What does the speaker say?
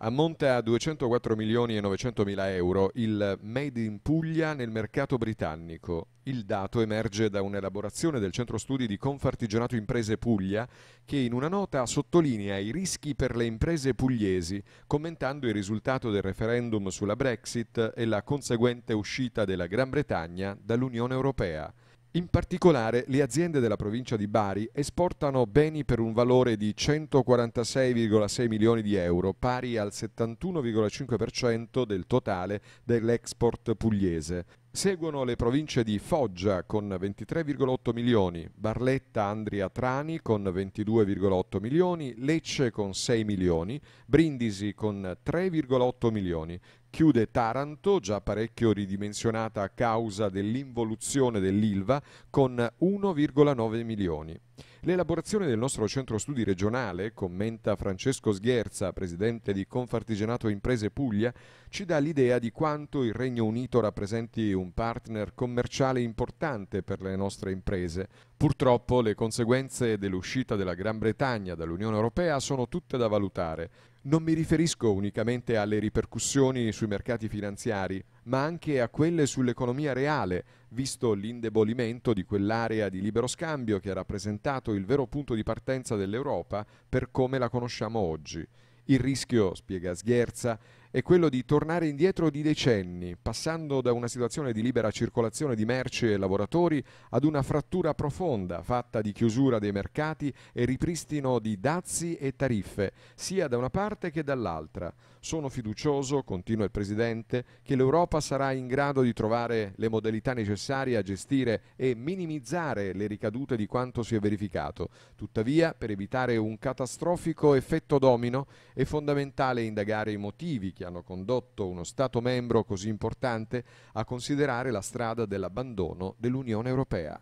Ammonta a 204 milioni e 900 mila euro il Made in Puglia nel mercato britannico. Il dato emerge da un'elaborazione del centro studi di Confartigianato Imprese Puglia che in una nota sottolinea i rischi per le imprese pugliesi, commentando il risultato del referendum sulla Brexit e la conseguente uscita della Gran Bretagna dall'Unione Europea. In particolare le aziende della provincia di Bari esportano beni per un valore di 146,6 milioni di euro, pari al 71,5% del totale dell'export pugliese. Seguono le province di Foggia con 23,8 milioni, Barletta Andria Trani con 22,8 milioni, Lecce con 6 milioni, Brindisi con 3,8 milioni. Chiude Taranto, già parecchio ridimensionata a causa dell'involuzione dell'Ilva, con 1,9 milioni. L'elaborazione del nostro centro studi regionale, commenta Francesco Sgherza, presidente di Confartigianato Imprese Puglia, ci dà l'idea di quanto il Regno Unito rappresenti un partner commerciale importante per le nostre imprese. Purtroppo le conseguenze dell'uscita della Gran Bretagna dall'Unione Europea sono tutte da valutare. Non mi riferisco unicamente alle ripercussioni sui mercati finanziari, ma anche a quelle sull'economia reale, visto l'indebolimento di quell'area di libero scambio che ha rappresentato il vero punto di partenza dell'Europa per come la conosciamo oggi. Il rischio, spiega Sgherza, è quello di tornare indietro di decenni, passando da una situazione di libera circolazione di merci e lavoratori ad una frattura profonda fatta di chiusura dei mercati e ripristino di dazi e tariffe, sia da una parte che dall'altra. Sono fiducioso, continua il Presidente, che l'Europa sarà in grado di trovare le modalità necessarie a gestire e minimizzare le ricadute di quanto si è verificato. Tuttavia, per evitare un catastrofico effetto domino, è fondamentale indagare i motivi che hanno condotto uno Stato membro così importante a considerare la strada dell'abbandono dell'Unione Europea.